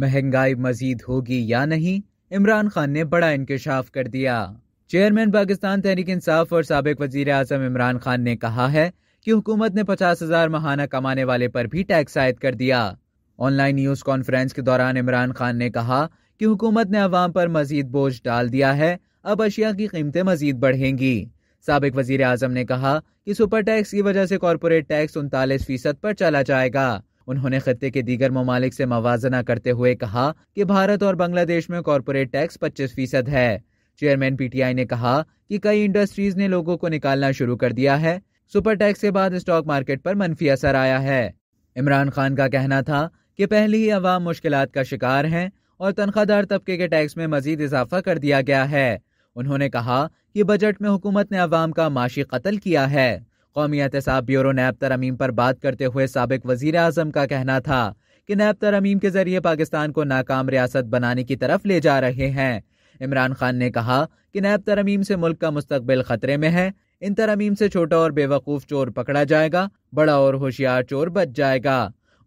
महंगाई मजीद होगी या नहीं इमरान खान ने बड़ा इंकशाफ कर दिया चेयरमैन पाकिस्तान तहरीक इंसाफ और सबक वजीर अजम इमरान खान ने कहा है कि हुकूमत ने पचास हजार महाना कमाने वाले पर भी टैक्स आयद कर दिया ऑनलाइन न्यूज कॉन्फ्रेंस के दौरान इमरान खान ने कहा कि हुकूमत ने अवाम पर मजीद बोझ डाल दिया है अब अशिया की कीमतें मजीद बढ़ेंगी सबक वजीर अजम ने कहा कि सुपर टैक्स की वजह से कॉरपोरेट टैक्स उनतालीस फीसद पर चला जाएगा उन्होंने खत्े के दीगर ममालिक से मवाजना करते हुए कहा कि भारत और बांग्लादेश में कॉरपोरेट टैक्स पच्चीस फीसद है चेयरमैन पीटीआई ने कहा कि कई इंडस्ट्रीज ने लोगों को निकालना शुरू कर दिया है सुपर टैक्स के बाद स्टॉक मार्केट पर मनफी असर आया है इमरान खान का कहना था कि पहले ही अवाम मुश्किल का शिकार हैं और तनख्वाहदार तबके के टैक्स में मजीद इजाफा कर दिया गया है उन्होंने कहा कि बजट में हुकूमत ने अवाम का माशी कत्ल किया है कौमी एहतसाब ब्यूरो नैब तरमीम पर बात करते हुए सबक वजीर अजम का कहना था कि नैब तरमीम के जरिए पाकिस्तान को नाकाम रियासत बनाने की तरफ ले जा रहे हैं इमरान खान ने कहा कि नैब तरमीम से मुल्क का मुस्तबिल खतरे में है इन तरमीम से छोटा और बेवकूफ़ चोर पकड़ा जाएगा बड़ा और होशियार चोर बच जाएगा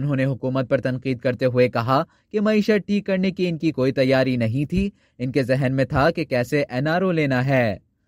उन्होंने हुकूमत पर तनकीद करते हुए कहा कि मीशत ठीक करने की इनकी कोई तैयारी नहीं थी इनके जहन में था कि कैसे एन आर ओ लेना है